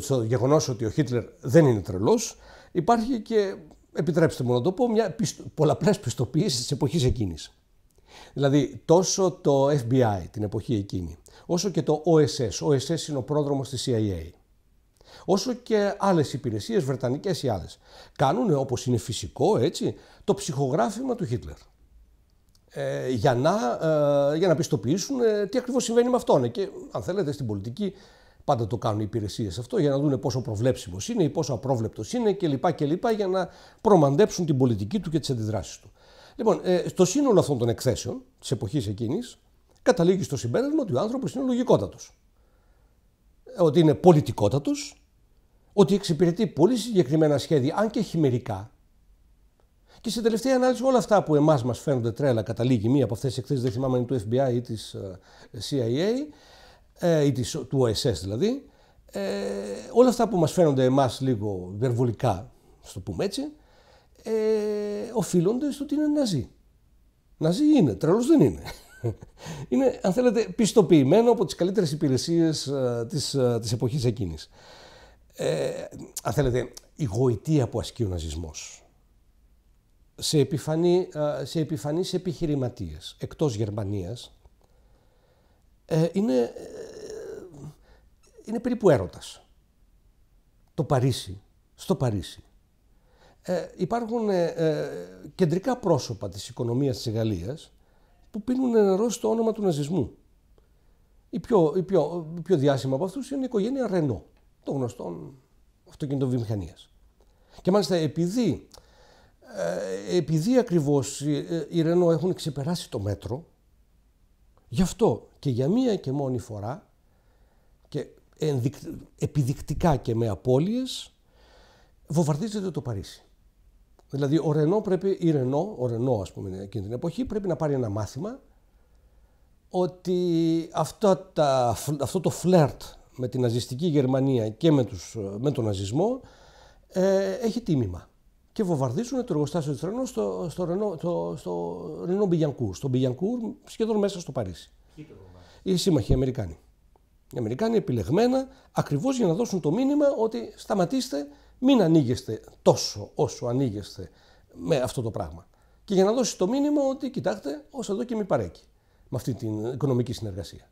στο γεγονός ότι ο Χίτλερ δεν είναι τρελός, υπάρχει και, επιτρέψτε μου να το πω, μια πιστο, πολλαπλές πιστοποίηση της εποχής εκείνης. Δηλαδή, τόσο το FBI την εποχή εκείνη, όσο και το OSS, OSS είναι ο πρόδρομος της CIA, όσο και άλλες υπηρεσίες, βρετανικές ή άλλες, κάνουν, όπως είναι φυσικό, έτσι, το ψυχογράφημα του Χίτλερ. Ε, για, να, ε, πιστοποιήσουν τι ακριβώς συμβαίνει με αυτόν. Ε, και αν θέλετε στην πολιτική Πάντα το κάνουν οι υπηρεσίες αυτό για να δουν πόσο προβλέψιμος είναι ή πόσο απρόβλεπτος είναι κλπ. κλπ. για να προμαντέψουν την πολιτική του και τις αντιδράσεις του. Λοιπόν, ε, στο σύνολο αυτών των εκθέσεων της εποχής εκείνης, καταλήγει στο συμπέρασμα ότι ο άνθρωπος είναι λογικότατος. Ε, ότι είναι πολιτικότατος, ότι εξυπηρετεί πολύ συγκεκριμένα σχέδια, αν και χειμερικά. Και στην τελευταία ανάλυση, όλα αυτά που εμάς μας φαίνονται τρέλα, καταλήγει μία από αυτές τις εκθέσεις, δεν θυμάμαι αν είναι του FBI ή της ε, CIA, ε, ή της, του ΟΕΣΕΣ δηλαδή, ε, όλα αυτά που μας φαίνονται εμάς λίγο υπερβολικά, στο πούμε έτσι, ε, οφείλονται στο ότι είναι ναζί. Ναζί είναι, τρελός δεν είναι. Είναι, αν θέλετε, πιστοποιημένο από τις καλύτερες υπηρεσίες ε, της, ε, της εποχής εκείνης. Ε, αν θέλετε, η γοητεία που ασκεί ο ναζισμός σε, επιφανεί σε επιφανείς επιχειρηματίες εκτός Γερμανίας ε, είναι είναι περίπου έρωτας. Το Παρίσι, στο Παρίσι, ε, υπάρχουν ε, ε, κεντρικά πρόσωπα της οικονομίας της Γαλλίας που πίνουν νερό στο όνομα του ναζισμού. Η πιο, η πιο, πιο διάσημα από αυτούς είναι η οικογένεια Ρενό, των γνωστών αυτοκινητοβιομηχανίας. Και μάλιστα επειδή, ε, επειδή ακριβώς οι ε, Ρενό έχουν ξεπεράσει το μέτρο, γι' αυτό και για μία και μόνη φορά και επιδεικτικά και με απώλειες, βομβαρδίζεται το Παρίσι. Δηλαδή ο Ρενό πρέπει, η Ρενό, ο Ρενό ας πούμε εκείνη την εποχή, πρέπει να πάρει ένα μάθημα ότι αυτό, αυτό το φλερτ με την ναζιστική Γερμανία και με, τους, με τον ναζισμό ε, έχει τίμημα. Και βομβαρδίζουν το εργοστάσιο του Ρενός στο, στο, Ρενό, το, στο Ρενό Μπιγιανκούρ, στον Μπιγιανκούρ σχεδόν μέσα στο Παρίσι. Οι σύμμαχοι Αμερικάνοι. Οι Αμερικάνοι επιλεγμένα ακριβώς για να δώσουν το μήνυμα ότι σταματήστε, μην ανοίγεστε τόσο όσο ανοίγεστε με αυτό το πράγμα. Και για να δώσει το μήνυμα ότι κοιτάξτε, όσο εδώ και μη παρέκει με αυτή την οικονομική συνεργασία.